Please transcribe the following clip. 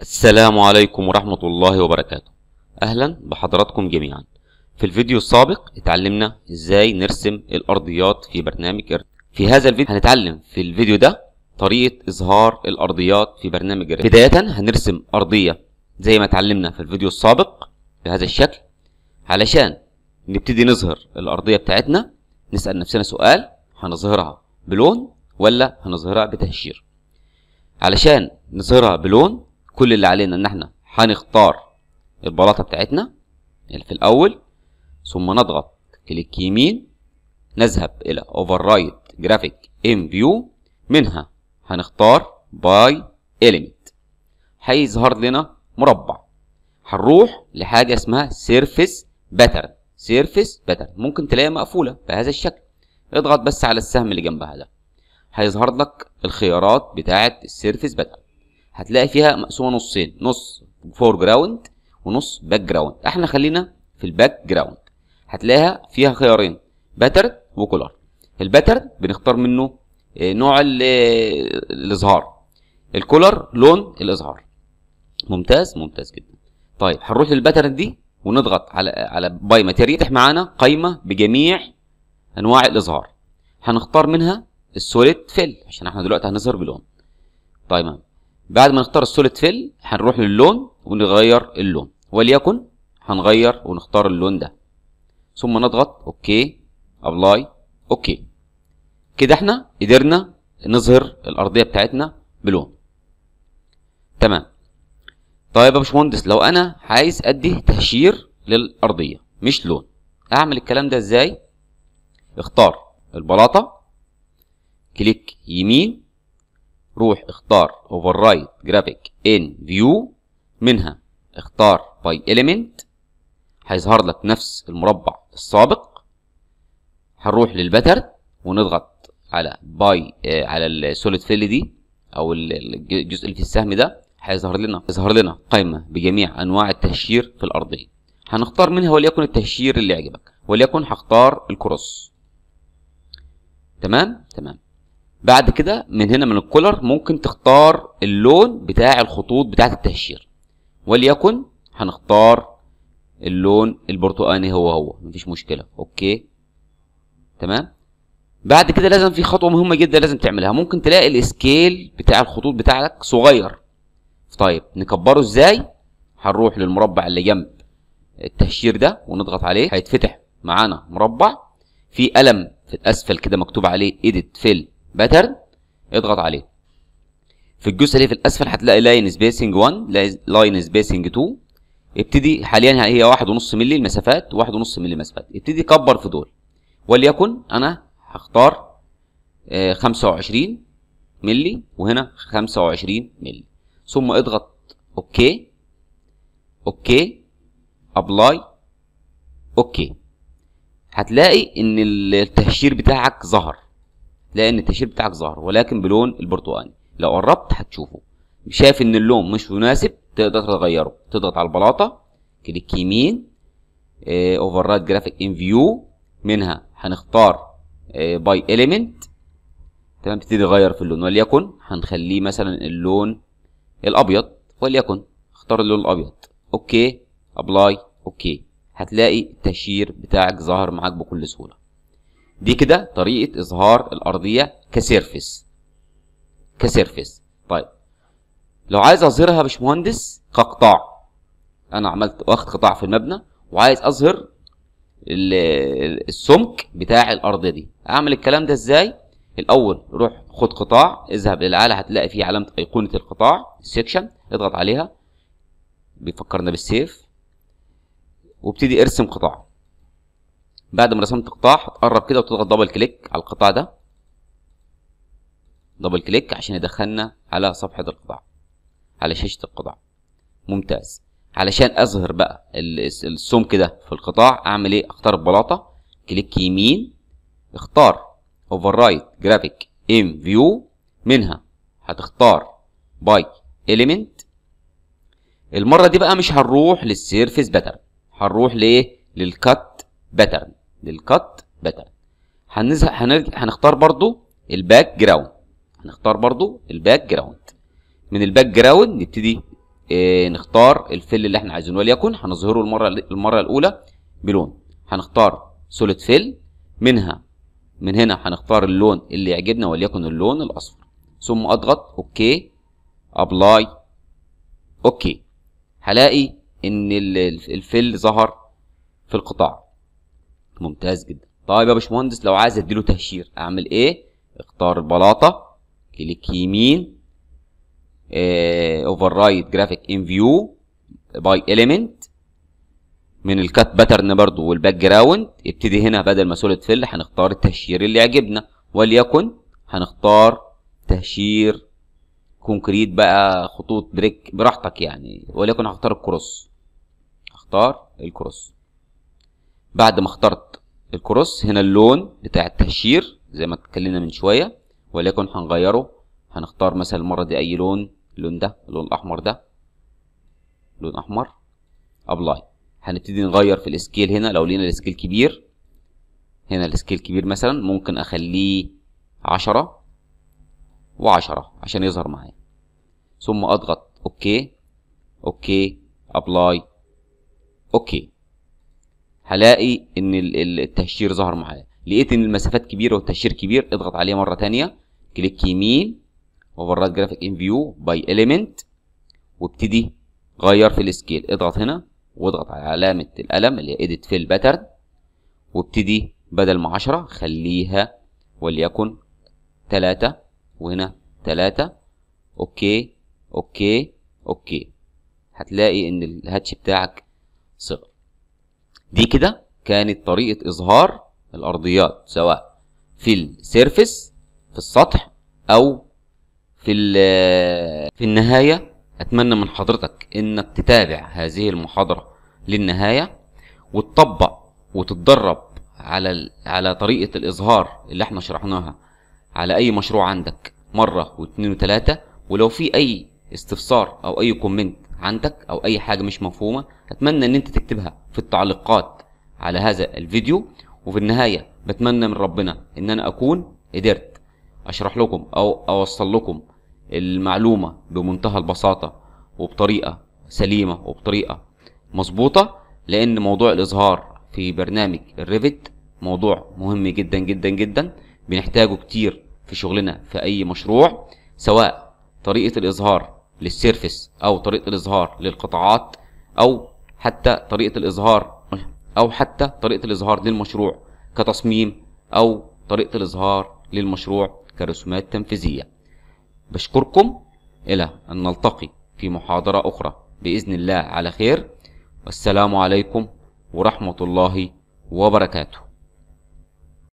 السلام عليكم ورحمة الله وبركاته أهلا بحضراتكم جميعا في الفيديو السابق اتعلمنا ازاي نرسم الأرضيات في برنامج إرث في هذا الفيديو هنتعلم في الفيديو ده طريقة إظهار الأرضيات في برنامج إرث بداية هنرسم أرضية زي ما اتعلمنا في الفيديو السابق بهذا الشكل علشان نبتدي نظهر الأرضية بتاعتنا نسأل نفسنا سؤال هنظهرها بلون ولا هنظهرها بتهشير علشان نظهرها بلون كل اللي علينا ان احنا هنختار البلاطه بتاعتنا اللي في الاول ثم نضغط كليك يمين نذهب الى اوفررايد جرافيك ان فيو منها هنختار باي element هيظهر لنا مربع هنروح لحاجه اسمها سيرفيس باترن سيرفيس باترن ممكن تلاقيها مقفوله بهذا الشكل اضغط بس على السهم اللي جنبها ده هيظهر لك الخيارات بتاعه السيرفيس باترن هتلاقي فيها مقسومه نصين نص فور جراوند ونص باك جراوند احنا خلينا في الباك جراوند هتلاقيها فيها خيارين باترن وكولر الباترن بنختار منه آه، نوع آه، الازهار الكولر لون الازهار ممتاز ممتاز جدا طيب هنروح للباترن دي ونضغط على على باي ماتيريال يفتح معانا قائمه بجميع انواع الازهار هنختار منها السوليد فيل عشان احنا دلوقتي هنظهر بلون طيب بعد ما نختار السوليد فيل هنروح للون ونغير اللون وليكن هنغير ونختار اللون ده ثم نضغط اوكي ابلاي اوكي كده احنا قدرنا نظهر الارضيه بتاعتنا بلون تمام طيب يا باشمهندس لو انا عايز ادي تهشير للارضيه مش لون اعمل الكلام ده ازاي اختار البلاطه كليك يمين روح اختار override graphic in view منها اختار by element هيظهر لك نفس المربع السابق هنروح للباتر ونضغط على باي آه، على السوليد فيل دي او الجزء اللي في السهم ده هيظهر لنا هيظهر لنا قائمه بجميع انواع التهشير في الارضيه هنختار منها وليكن التهشير اللي يعجبك وليكن هختار الكروس تمام تمام بعد كده من هنا من الكولر ممكن تختار اللون بتاع الخطوط بتاعة التهشير وليكن هنختار اللون البرتقاني هو هو مفيش مشكلة اوكي تمام بعد كده لازم في خطوة مهمة جدا لازم تعملها ممكن تلاقي الاسكيل بتاع الخطوط بتاعك صغير طيب نكبره ازاي هنروح للمربع اللي جنب التهشير ده ونضغط عليه هيتفتح معانا مربع في قلم في الاسفل كده مكتوب عليه edit fill باترن اضغط عليه في الجزء اللي في الاسفل هتلاقي لاين سبيسنج 1 لاين سبيسنج 2 ابتدي حاليا هي 1.5 مللي المسافات 1.5 مللي مسافات ابتدي كبر في دول وليكن انا هختار 25 آه، مللي وهنا 25 مللي ثم اضغط اوكي اوكي ابلاي اوكي هتلاقي ان التهشير بتاعك ظهر لان التشير بتاعك ظهر ولكن بلون البرتقاني لو قربت هتشوفه شايف ان اللون مش مناسب تقدر تغيره تضغط على البلاطه كليك يمين اوفر رايت جرافيك ان فيو منها هنختار باي آه، اليمنت تمام تبتدي تغير في اللون وليكن هنخليه مثلا اللون الابيض وليكن اختار اللون الابيض اوكي ابلاي اوكي هتلاقي التشير بتاعك ظاهر معاك بكل سهوله دي كده طريقه اظهار الارضيه كسيرفيس كسيرفيس طيب لو عايز اظهرها يا باشمهندس كقطاع انا عملت واخد قطاع في المبنى وعايز اظهر السمك بتاع الارضيه دي اعمل الكلام ده ازاي الاول روح خد قطاع اذهب للعاله هتلاقي فيه علامه ايقونه القطاع السكشن اضغط عليها بيفكرنا بالسيف وابتدي ارسم قطاع بعد ما رسمت قطاع هتقرب كده وتضغط دبل كليك على القطاع ده دبل كليك عشان يدخلنا على صفحه القطاع على شاشه القطاع ممتاز علشان اظهر بقى السمك ده في القطاع اعمل ايه اختار البلاطه كليك يمين اختار اوفر رايت جرافيك ام فيو منها هتختار باي اليمنت المره دي بقى مش هنروح للسيرفيس باترن هنروح لايه للكات باترن للكات باترن هنزهق هنختار برضو الباك جراوند هنختار برضو الباك جراوند من الباك جراوند نبتدي اه نختار الفيل اللي احنا عايزينه وليكن هنظهره المره المره الاولى بلون هنختار سوليد فيل منها من هنا هنختار اللون اللي يعجبنا وليكن اللون الاصفر ثم اضغط اوكي ابلاي اوكي هلاقي ان الفيل ظهر في القطاع ممتاز جدا طيب يا باشمهندس لو عايز اديله تهشير اعمل ايه اختار البلاطه كليك يمين اوفر رايت جرافيك ان فيو باي اليمنت من الكات باترن برضو والباك جراوند ابتدي هنا بدل ما سوليد فيل هنختار التهشير اللي يعجبنا وليكن هنختار تهشير كونكريت بقى خطوط بريك براحتك يعني وليكن هختار الكروس هختار الكروس بعد ما اخترت الكروس هنا اللون بتاع التهشير زي ما اتكلمنا من شويه ولكن هنغيره هنختار مثلا المره دي اي لون اللون ده اللون الاحمر ده لون احمر ابلاي هنبتدي نغير في السكيل هنا لو لينا السكيل كبير هنا السكيل كبير مثلا ممكن اخليه عشرة وعشرة عشان يظهر معايا ثم اضغط اوكي اوكي ابلاي اوكي هلاقي ان التهشير ظهر معايا لقيت ان المسافات كبيره والتهشير كبير اضغط عليه مره ثانيه كليك يمين وبرات جرافيك ان فيو باي اليمنت وابتدي غير في السكيل اضغط هنا واضغط على علامه القلم اللي هي اديت فيل باترن وابتدي بدل ما 10 خليها وليكن 3 وهنا 3 اوكي اوكي اوكي هتلاقي ان الهاتش بتاعك صغر دي كده كانت طريقة إظهار الأرضيات سواء في السيرفس في السطح أو في في النهاية أتمنى من حضرتك إنك تتابع هذه المحاضرة للنهاية وتطبق وتتدرب على على طريقة الإظهار اللي احنا شرحناها على أي مشروع عندك مرة واثنين وثلاثة ولو في أي استفسار أو أي كومنت عندك او اي حاجه مش مفهومه اتمنى ان انت تكتبها في التعليقات على هذا الفيديو وفي النهايه بتمنى من ربنا ان انا اكون قدرت اشرح لكم او اوصل لكم المعلومه بمنتهى البساطه وبطريقه سليمه وبطريقه مظبوطه لان موضوع الاظهار في برنامج الريفت موضوع مهم جدا جدا جدا بنحتاجه كتير في شغلنا في اي مشروع سواء طريقه الاظهار للسيرفس او طريقه الاظهار للقطاعات او حتى طريقه الاظهار او حتى طريقه الاظهار للمشروع كتصميم او طريقه الاظهار للمشروع كرسومات تنفيذيه بشكركم الى ان نلتقي في محاضره اخرى باذن الله على خير والسلام عليكم ورحمه الله وبركاته